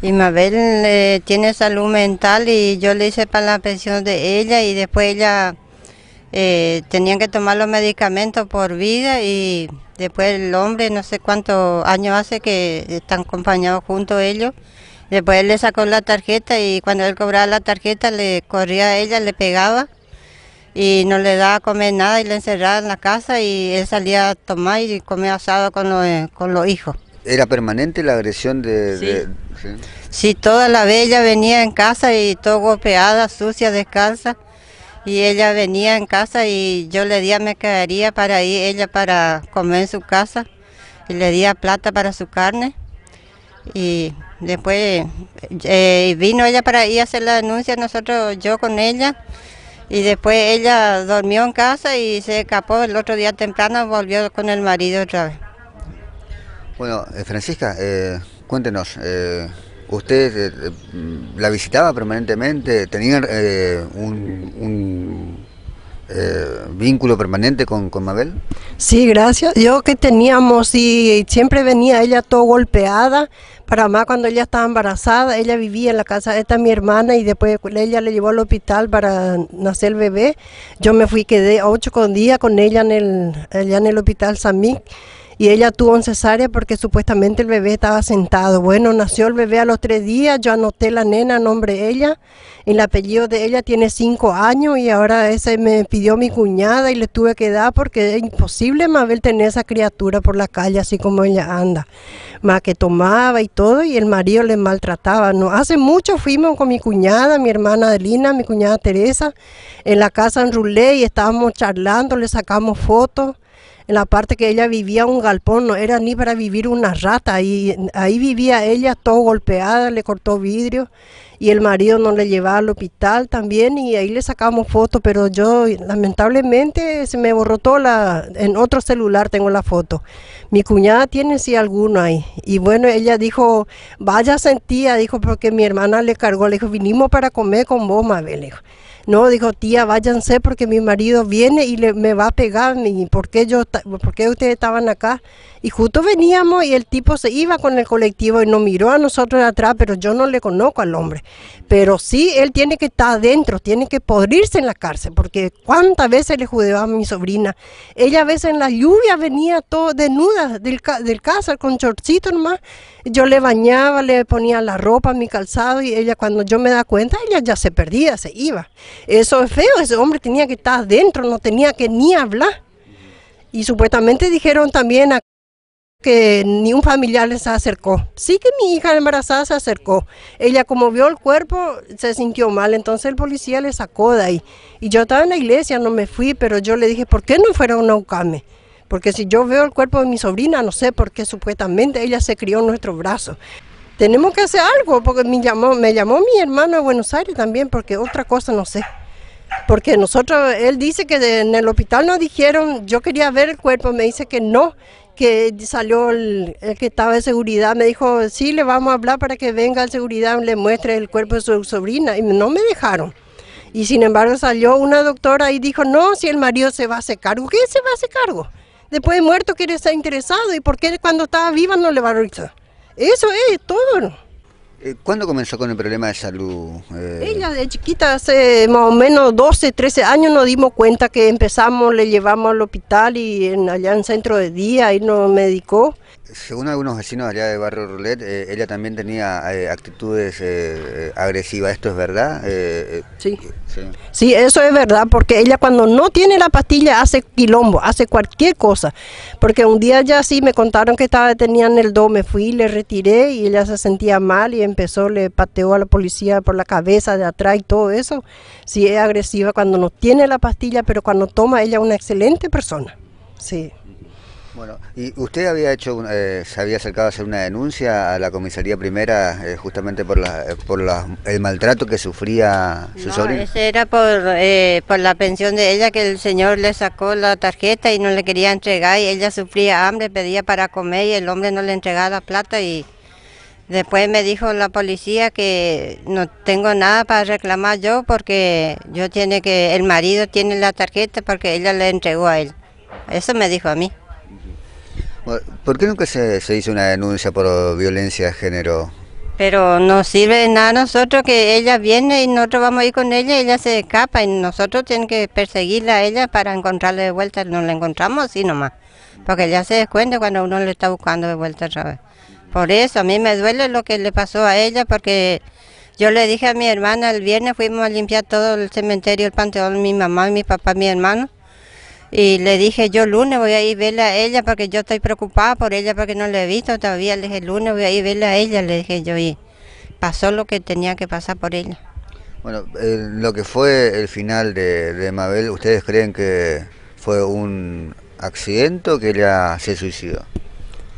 Y Mabel eh, tiene salud mental y yo le hice para la pensión de ella y después ella eh, tenía que tomar los medicamentos por vida y después el hombre no sé cuántos años hace que están acompañados junto ellos. Después él le sacó la tarjeta y cuando él cobraba la tarjeta le corría a ella, le pegaba y no le daba a comer nada y le encerraba en la casa y él salía a tomar y comía asado eh, con los hijos. ¿Era permanente la agresión de...? Sí. ¿sí? toda la bella venía en casa y todo golpeada, sucia, descansa Y ella venía en casa y yo le di a quedaría para ir ella para comer en su casa. Y le di a plata para su carne. Y después eh, vino ella para ir a hacer la denuncia, nosotros, yo con ella. Y después ella dormió en casa y se escapó. El otro día temprano volvió con el marido otra vez. Bueno, eh, Francisca, eh, cuéntenos, eh, ¿usted la visitaba permanentemente? ¿Tenía un, vínculo permanente con, Mabel? Sí, gracias. Yo que teníamos y, siempre venía ella todo golpeada. Para más cuando ella estaba embarazada, ella vivía en la casa, esta mi hermana y después ella le llevó al hospital para nacer el bebé. Yo me fui, quedé ocho días con ella en el, en el hospital y ella tuvo un cesárea porque supuestamente el bebé estaba sentado. Bueno, nació el bebé a los tres días, yo anoté la nena nombre ella, el apellido de ella tiene cinco años y ahora ese me pidió mi cuñada y le tuve que dar porque es imposible Mabel tener esa criatura por la calle así como ella anda. Más que tomaba y todo y el marido le maltrataba. No, hace mucho fuimos con mi cuñada, mi hermana Adelina, mi cuñada Teresa, en la casa en Rulé y estábamos charlando, le sacamos fotos en la parte que ella vivía un galpón, no era ni para vivir una rata, y ahí vivía ella todo golpeada, le cortó vidrio y el marido no le llevaba al hospital también y ahí le sacamos fotos, pero yo lamentablemente se me borró todo la, en otro celular tengo la foto. Mi cuñada tiene sí alguno ahí y bueno, ella dijo, vaya sentía, dijo, porque mi hermana le cargó, le dijo, vinimos para comer con vos, Mabel, no, dijo, tía, váyanse porque mi marido viene y le, me va a pegar. ¿Y por qué, yo, por ustedes estaban acá? Y justo veníamos y el tipo se iba con el colectivo y nos miró a nosotros de atrás, pero yo no le conozco al hombre. Pero sí, él tiene que estar adentro, tiene que podrirse en la cárcel, porque cuántas veces le judeaba a mi sobrina. Ella a veces en la lluvia venía todo desnuda del, del casa, con chorcito nomás. Yo le bañaba, le ponía la ropa, mi calzado, y ella cuando yo me da cuenta, ella ya se perdía, se iba. Eso es feo, ese hombre tenía que estar adentro, no tenía que ni hablar. Y supuestamente dijeron también que ni un familiar les acercó. Sí que mi hija embarazada se acercó. Ella como vio el cuerpo se sintió mal, entonces el policía le sacó de ahí. Y yo estaba en la iglesia, no me fui, pero yo le dije, ¿por qué no fuera un aucame Porque si yo veo el cuerpo de mi sobrina, no sé por qué supuestamente ella se crió en nuestro brazo tenemos que hacer algo, porque me llamó, me llamó mi hermano a Buenos Aires también, porque otra cosa no sé. Porque nosotros, él dice que en el hospital nos dijeron, yo quería ver el cuerpo, me dice que no, que salió el, que estaba de seguridad, me dijo, sí, le vamos a hablar para que venga el seguridad, le muestre el cuerpo de su sobrina, y no me dejaron. Y sin embargo salió una doctora y dijo, no, si el marido se va a hacer cargo, ¿qué se va a hacer cargo? Después de muerto quiere estar interesado, ¿y por qué cuando estaba viva no le valoriza? Eso es todo. Eh, ¿Cuándo comenzó con el problema de salud? Eh? Ella de chiquita, hace más o menos 12, 13 años nos dimos cuenta que empezamos, le llevamos al hospital y en, allá en centro de día y nos medicó según algunos vecinos allá de Barrio Roulette, eh, ella también tenía eh, actitudes eh, agresivas. ¿Esto es verdad? Sí. sí. eso es verdad, porque ella cuando no tiene la pastilla hace quilombo, hace cualquier cosa. Porque un día ya sí me contaron que estaba detenida en el do, me fui, le retiré y ella se sentía mal y empezó, le pateó a la policía por la cabeza de atrás y todo eso. Sí, es agresiva cuando no tiene la pastilla, pero cuando toma ella es una excelente persona. Sí. Bueno, ¿y usted había hecho, eh, se había acercado a hacer una denuncia a la comisaría primera eh, justamente por, la, eh, por el maltrato que sufría su no, era por, por la pensión de ella que el señor le sacó la tarjeta y no le quería entregar y ella sufría hambre, pedía para comer y el hombre no le entregaba la plata y después me dijo la policía que no tengo nada para reclamar yo porque yo tiene que el marido tiene la tarjeta porque ella le entregó a él. Eso me dijo a mí. ¿Por qué nunca se, hizo una denuncia por violencia de género? Pero no sirve nada a nosotros que ella viene y nosotros vamos a ir con ella, y ella se escapa y nosotros tenemos que perseguirla a ella para encontrarla de vuelta. No la encontramos así nomás, porque ella se descuenta cuando uno le está buscando de vuelta otra vez. Por eso a mí me duele lo que le pasó a ella, porque yo le dije a mi hermana el viernes, fuimos a limpiar todo el cementerio, el panteón, mi mamá, mi papá, mi hermano. Y le dije, yo lunes voy a ir a verla a ella porque yo estoy preocupada por ella porque no la he visto todavía. Le dije, lunes voy a ir a verla a ella, le dije yo. Y pasó lo que tenía que pasar por ella. Bueno, eh, lo que fue el final de, de, Mabel, ¿ustedes creen que fue un accidente o que ella se suicidó?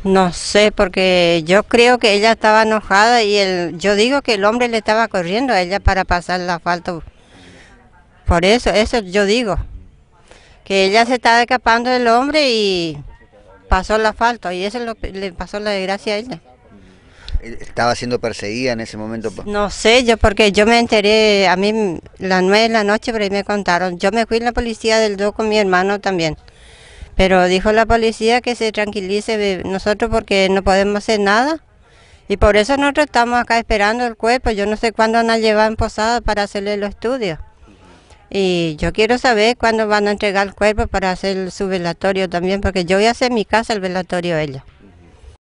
No sé, porque yo creo que ella estaba enojada y el, yo digo que el hombre le estaba corriendo a ella para pasar la asfalto. Por eso, eso yo digo que ella se estaba escapando del hombre y pasó la falta y eso lo, le pasó la desgracia a ella. ¿Estaba siendo perseguida en ese momento? Pues. No sé, yo porque yo me enteré, a mí las nueve de la noche pero ahí me contaron, yo me fui a la policía del 2 con mi hermano también, pero dijo la policía que se tranquilice nosotros porque no podemos hacer nada y por eso nosotros estamos acá esperando el cuerpo, yo no sé cuándo van a llevar en posada para hacerle los estudios. Y yo quiero saber cuándo van a entregar el cuerpo para hacer su velatorio también, porque yo voy a hacer mi casa el velatorio ella.